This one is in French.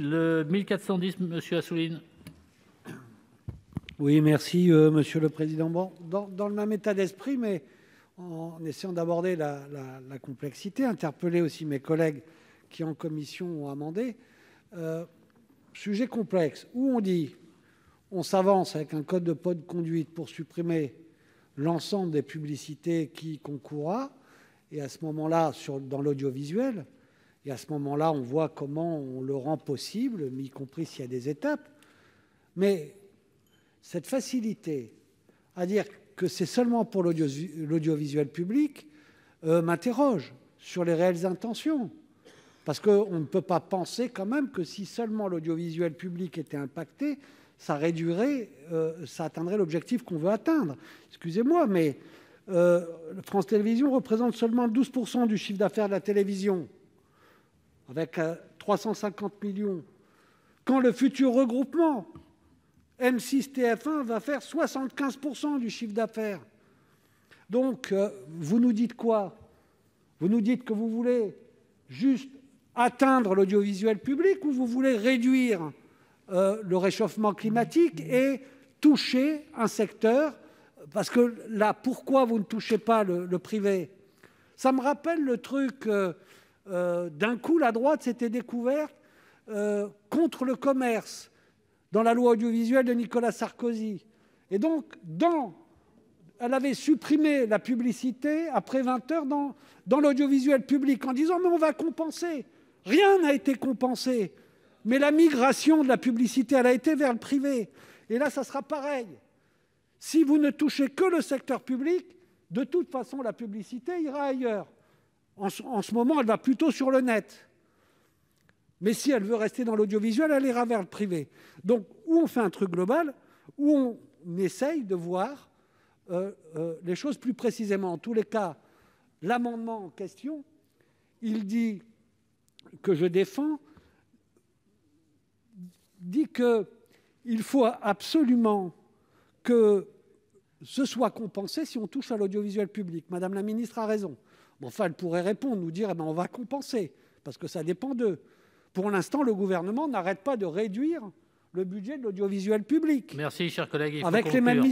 Le 1410, monsieur Assouline. Oui, merci, euh, monsieur le président. Bon, dans, le même état d'esprit, mais en essayant d'aborder la, complexité, interpeller aussi mes collègues qui, en commission, ont amendé. Euh, sujet complexe, où on dit on s'avance avec un code de de conduite pour supprimer l'ensemble des publicités qui concourra, et à ce moment-là, dans l'audiovisuel, et à ce moment-là, on voit comment on le rend possible, y compris s'il y a des étapes. Mais cette facilité à dire que c'est seulement pour l'audiovisuel public euh, m'interroge sur les réelles intentions. Parce qu'on ne peut pas penser quand même que si seulement l'audiovisuel public était impacté, ça réduirait, euh, ça atteindrait l'objectif qu'on veut atteindre. Excusez-moi, mais euh, France Télévisions représente seulement 12% du chiffre d'affaires de la télévision avec 350 euh, millions, quand le futur regroupement M6 TF1 va faire 75% du chiffre d'affaires. Donc, euh, vous nous dites quoi Vous nous dites que vous voulez juste atteindre l'audiovisuel public ou vous voulez réduire euh, le réchauffement climatique et toucher un secteur Parce que là, pourquoi vous ne touchez pas le, privé Ça me rappelle le truc euh, d'un coup, la droite s'était découverte euh, contre le commerce dans la loi audiovisuelle de Nicolas Sarkozy. Et donc, dans, elle avait supprimé la publicité après 20 heures dans, dans l'audiovisuel public en disant mais on va compenser. Rien n'a été compensé. Mais la migration de la publicité, elle a été vers le privé. Et là, ça sera pareil. Si vous ne touchez que le secteur public, de toute façon, la publicité ira ailleurs en, ce moment, elle va plutôt sur le net. Mais si elle veut rester dans l'audiovisuel, elle ira vers le privé. Donc, où on fait un truc global, où on essaye de voir euh, euh, les choses plus précisément. En tous les cas, l'amendement en question, il dit que je défends, dit qu'il faut absolument que ce soit compensé si on touche à l'audiovisuel public. Madame la ministre a raison enfin, elle pourrait répondre, nous dire eh ben, on va compenser, parce que ça dépend d'eux. Pour l'instant, le gouvernement n'arrête pas de réduire le budget de l'audiovisuel public. Merci, cher collègue. avec les